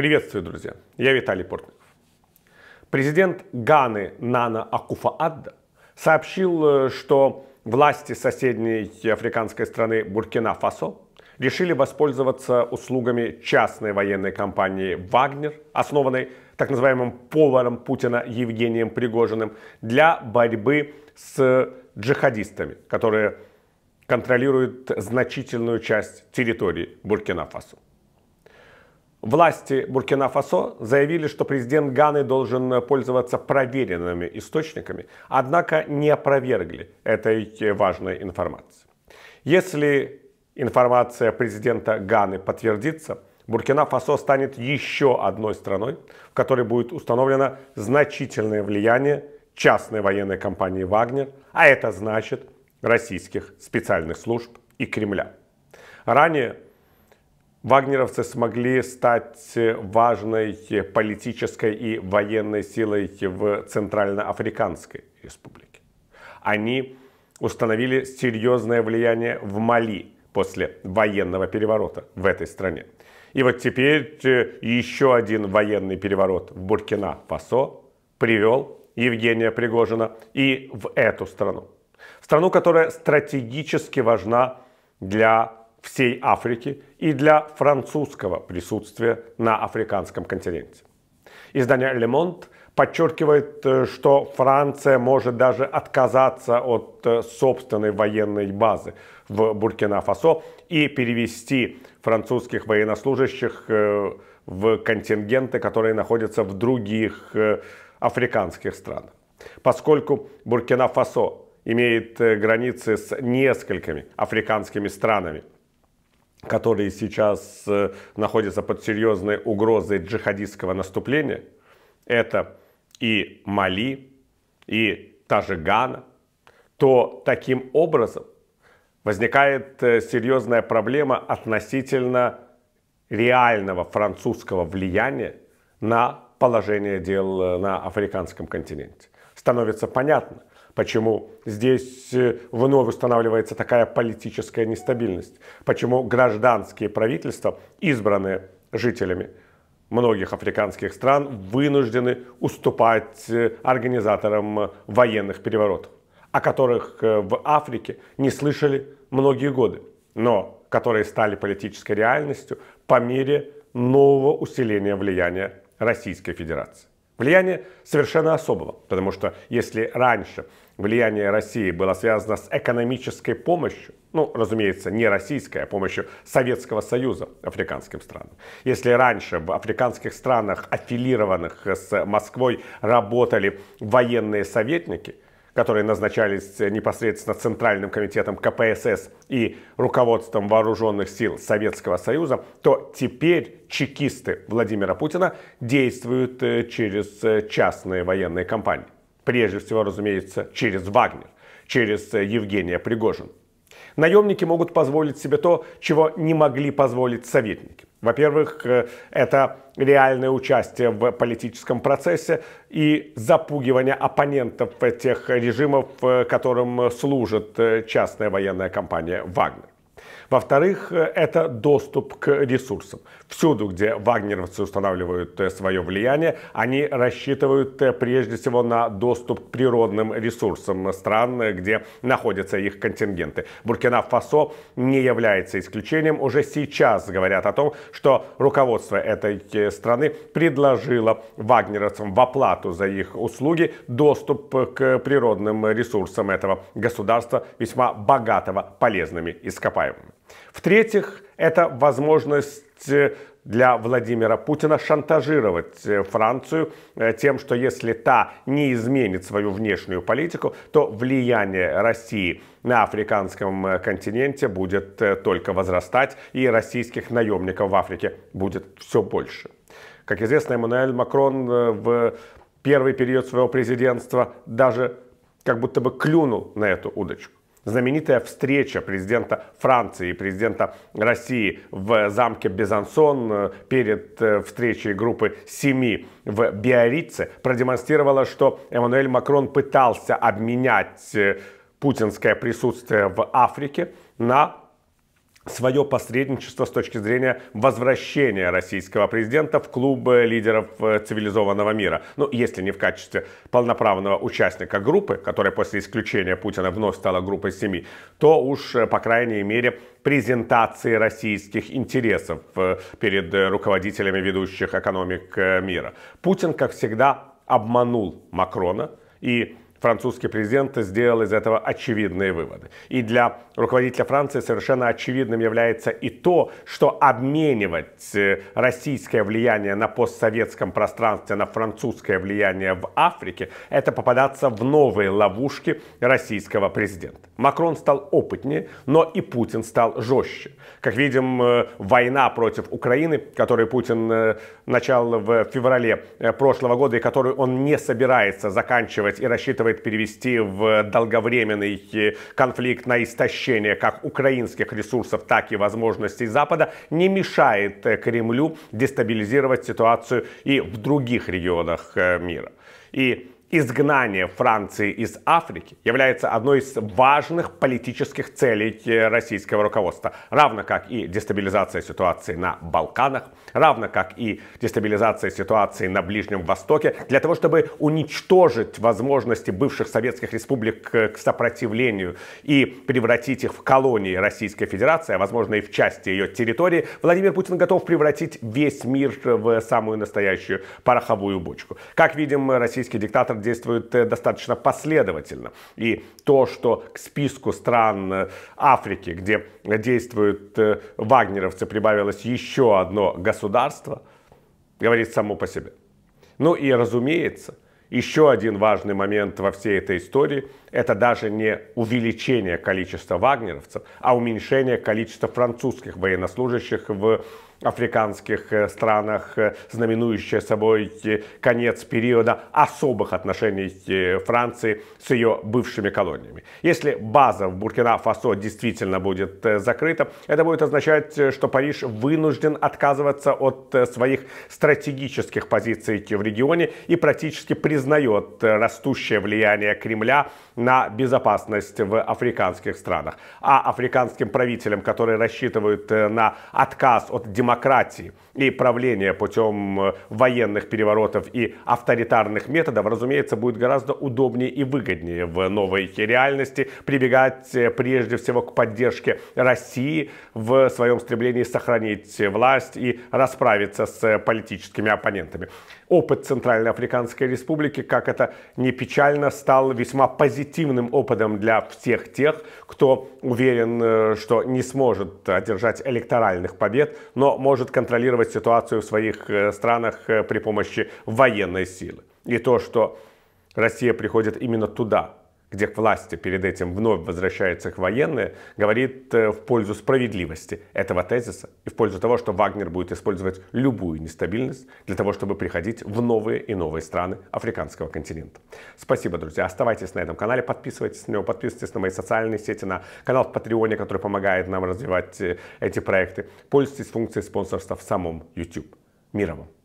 Приветствую, друзья. Я Виталий Портников. Президент Ганы Нана Акуфа-Адда сообщил, э, что власти соседней африканской страны Буркина-Фасо решили воспользоваться услугами частной военной компании «Вагнер», основанной так называемым поваром Путина Евгением Пригожиным, для борьбы с джихадистами, которые контролируют значительную часть территории Буркина-Фасо. Власти Буркина-Фасо заявили, что президент Ганы должен пользоваться проверенными источниками, однако не опровергли этой важной информации. Если информация президента Ганы подтвердится, Буркина-Фасо станет еще одной страной, в которой будет установлено значительное влияние частной военной компании «Вагнер», а это значит российских специальных служб и Кремля. Ранее Вагнеровцы смогли стать важной политической и военной силой в Центральноафриканской республике. Они установили серьезное влияние в Мали после военного переворота в этой стране. И вот теперь э, еще один военный переворот в Буркина-Фасо привел Евгения Пригожина и в эту страну. В страну, которая стратегически важна для всей Африки и для французского присутствия на африканском континенте. Издание «Le Monde» подчеркивает, э, что Франция может даже отказаться от э, собственной военной базы в Буркина-Фасо и перевести французских военнослужащих э, в контингенты, которые находятся в других африканских странах. Поскольку Буркина-Фасо имеет границы с несколькими африканскими странами – которые сейчас э, находятся под серьезной угрозой джихадистского наступления, это и Мали, и та же Гана, то таким образом возникает э, серьезная проблема относительно реального французского влияния на положение дел э, на африканском континенте. Становится понятно, Почему здесь э, вновь устанавливается такая политическая нестабильность? Почему гражданские правительства, избранные жителями многих африканских стран, вынуждены уступать э, организаторам э, военных переворотов, о которых в Африке не слышали многие годы, но которые стали политической реальностью по мере нового усиления влияния Российской Федерации. Влияние совершенно особого, потому что если раньше влияние России было связано с экономической помощью, ну, разумеется, не российской, а помощью Советского Союза африканским странам. Если раньше в африканских странах, аффилированных с Москвой, работали военные советники – которые назначались э, непосредственно Центральным комитетом КПСС и руководством вооруженных сил Советского Союза, то теперь чекисты Владимира Путина действуют э, через э, частные военные компании. Прежде всего, разумеется, через Вагнер, через Евгения Пригожина. Наемники могут позволить себе то, чего не могли позволить советники. Во-первых, э, это реальное участие в политическом процессе и запугивание оппонентов тех режимов, э, которым служит э, частная военная компания «Вагнер». Во-вторых, э, это доступ к ресурсам. Всюду, где вагнеровцы устанавливают э, свое влияние, они рассчитывают э, прежде всего на доступ к природным ресурсам стран, где находятся их контингенты. Буркина-Фасо не является исключением. Уже сейчас говорят о том, что руководство этой страны предложило вагнеровцам в оплату за их услуги доступ к природным ресурсам этого государства, весьма богатого полезными ископаемыми. В-третьих, это возможность э, для Владимира Путина шантажировать э, Францию э, тем, что если та не изменит свою внешнюю политику, то влияние России на африканском континенте будет только возрастать, и российских наемников в Африке будет все больше. Как известно, Эммануэль Макрон в первый период своего президентства даже как будто бы клюнул на эту удочку. Знаменитая встреча президента Франции и президента России в замке Безансон э, перед э, встречей группы семи в Биорице продемонстрировала, что Эммануэль Макрон пытался обменять э, путинское присутствие в Африке на свое посредничество с точки зрения возвращения российского президента в клуб лидеров э, цивилизованного мира. Ну, если не в качестве полноправного участника группы, которая после исключения Путина вновь стала группой семи, то уж, э, по крайней мере, презентации российских интересов э, перед руководителями ведущих экономик мира. Путин, как всегда, обманул Макрона и французский президент сделал из этого очевидные выводы. И для руководителя Франции совершенно очевидным является и то, что обменивать э, российское влияние на постсоветском пространстве на французское влияние в Африке, это попадаться в новые ловушки российского президента. Макрон стал опытнее, но и Путин стал жестче. Как видим, э, война против Украины, которую Путин э, начал в феврале прошлого года и которую он не собирается заканчивать и рассчитывать планирует перевести в долговременный э, конфликт на истощение как украинских ресурсов, так и возможностей Запада, не мешает э, Кремлю дестабилизировать ситуацию и в других регионах э, мира. И Изгнание Франции из Африки является одной из важных политических целей э, российского руководства, равно как и дестабилизация ситуации на Балканах, равно как и дестабилизация ситуации на Ближнем Востоке, для того, чтобы уничтожить возможности бывших советских республик к сопротивлению и превратить их в колонии Российской Федерации, а возможно и в части ее территории, Владимир Путин готов превратить весь мир в самую настоящую пороховую бочку. Как видим, российский диктатор стран действует э, достаточно последовательно. И то, что к списку стран э, Африки, где действуют э, вагнеровцы, прибавилось еще одно государство, говорит само по себе. Ну и разумеется, еще один важный момент во всей этой истории – это даже не увеличение количества вагнеровцев, а уменьшение количества французских военнослужащих в африканских э, странах, э, знаменующая собой э, конец периода особых отношений Франции с ее бывшими колониями. Если база в Буркина-Фасо действительно будет закрыта, это будет означать, что Париж вынужден отказываться от своих стратегических позиций в регионе и практически признает растущее влияние Кремля на безопасность в африканских странах. А африканским правителям, которые рассчитывают на отказ от демократии, демократии и правления путем э, военных переворотов и авторитарных методов, разумеется, будет гораздо удобнее и выгоднее в новой реальности прибегать э, прежде всего к поддержке России в своем стремлении сохранить власть и расправиться с э, политическими оппонентами. Опыт Центральноафриканской Республики, как это не печально, стал весьма позитивным опытом для всех тех, кто уверен, что не сможет одержать электоральных побед, но может контролировать ситуацию в своих э, странах э, при помощи военной силы. И то, что Россия приходит именно туда, где к власти перед этим вновь возвращаются их военные, говорит э, в пользу справедливости этого тезиса и в пользу того, что Вагнер будет использовать любую нестабильность для того, чтобы приходить в новые и новые страны африканского континента. Спасибо, друзья. Оставайтесь на этом канале, подписывайтесь на него, подписывайтесь на мои социальные сети, на канал в Патреоне, который помогает нам развивать э, эти проекты. Пользуйтесь функцией спонсорства в самом YouTube. Мира вам!